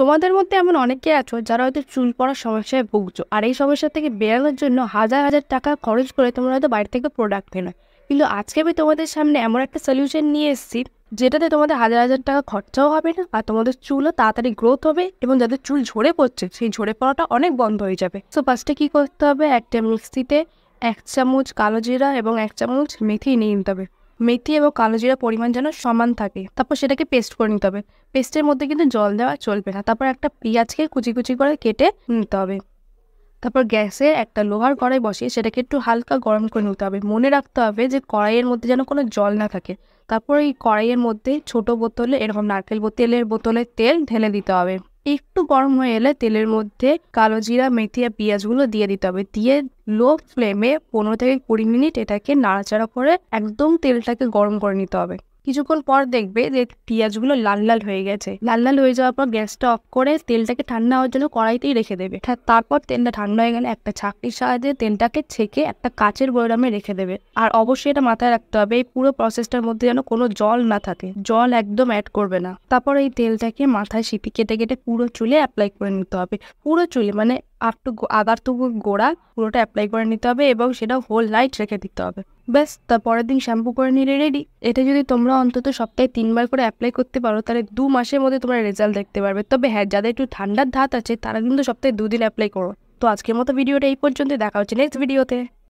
তোমাদের মধ্যে এমন অনেকে আছো যারা হয়তো চুল পড়ার সমস্যায় ভুগছো আর এই সমস্যা থেকে বেরানোর জন্য হাজার হাজার টাকা খরচ করে তোমরা হয়তো বাইরে থেকে প্রোডাক্ট কেনো কিন্তু আজকে আমি তোমাদের সামনে এমন একটা সলিউশন নিয়ে এসেছি যেটাতে তোমাদের হাজার হাজার টাকা খরচাও হবে না আর তোমাদের চুলও তাড়াতাড়ি গ্রোথ হবে এবং যাদের চুল ঝরে পড়ছে সেই ঝরে পড়াটা অনেক বন্ধ হয়ে যাবে সো ফার্স্টে কী করতে হবে একটা মিক্সিতে এক চামচ কালো জিরা এবং এক চামচ মেথি নিয়ে নিতে হবে মেথি এবং কালো জিরা পরিমাণ যেন সমান থাকে তারপর সেটাকে পেস্ট করে নিতে হবে পেস্টের মধ্যে কিন্তু জল দেওয়া চলবে না তারপর একটা পেঁয়াজকে কুচি কুচি করে কেটে নিতে হবে তারপর গ্যাসে একটা লোহার কড়াই বসিয়ে সেটাকে একটু হালকা গরম করে নিতে হবে মনে রাখতে হবে যে কড়াইয়ের মধ্যে যেন কোনো জল না থাকে তারপর এই কড়াইয়ের মধ্যে ছোট বোতলে এরকম নারকেল তেলের বোতলে তেল ঢেলে দিতে হবে একটু গরম হয়ে এলে তেলের মধ্যে কালো জিরা মেথি আর পেঁয়াজগুলো দিয়ে দিতে হবে দিয়ে লো ফ্লেমে পনেরো থেকে কুড়ি মিনিট এটাকে নাড়াচাড়া করে একদম তেলটাকে গরম করে নিতে হবে কিছুক্ষণ পর দেখবে যে পেঁয়াজগুলো লাল লাল হয়ে গেছে লাল লাল হয়ে যাওয়ার পর গ্যাসটা অফ করে তেলটাকে ঠান্ডা হওয়ার জন্য কড়াইতেই রেখে দেবে তারপর তেলটা ঠান্ডা হয়ে গেলে একটা ছাকনির সাহায্যে তেলটাকে ছেঁকে একটা কাচের বয়রামে রেখে দেবে আর অবশ্যই এটা মাথায় রাখতে হবে এই পুরো প্রসেসটার মধ্যে যেন কোনো জল না থাকে জল একদম অ্যাড করবে না তারপর এই তেলটাকে মাথায় সিপি কেটে কেটে পুরো চুলে অ্যাপ্লাই করে নিতে হবে পুরো চুলে মানে আপ টু আগার টু গোড়া পুরোটা অ্যাপ্লাই করে নিতে হবে এবং সেটা হোল নাইট রেখে দিতে হবে ব্যাস তারপরের দিন শ্যাম্পু করে নিলে রেডি এটা যদি তোমরা অন্তত সপ্তাহে তিনবার করে অ্যাপ্লাই করতে পারো তাহলে দু মাসের মধ্যে তোমরা রেজাল্ট দেখতে পারবে তবে হ্যাঁ যাদের একটু ঠান্ডার ধাত আছে তারা কিন্তু সপ্তাহে দুদিন অ্যাপ্লাই করো তো আজকের মতো ভিডিওটা এই পর্যন্ত দেখা হচ্ছে নেক্সট ভিডিওতে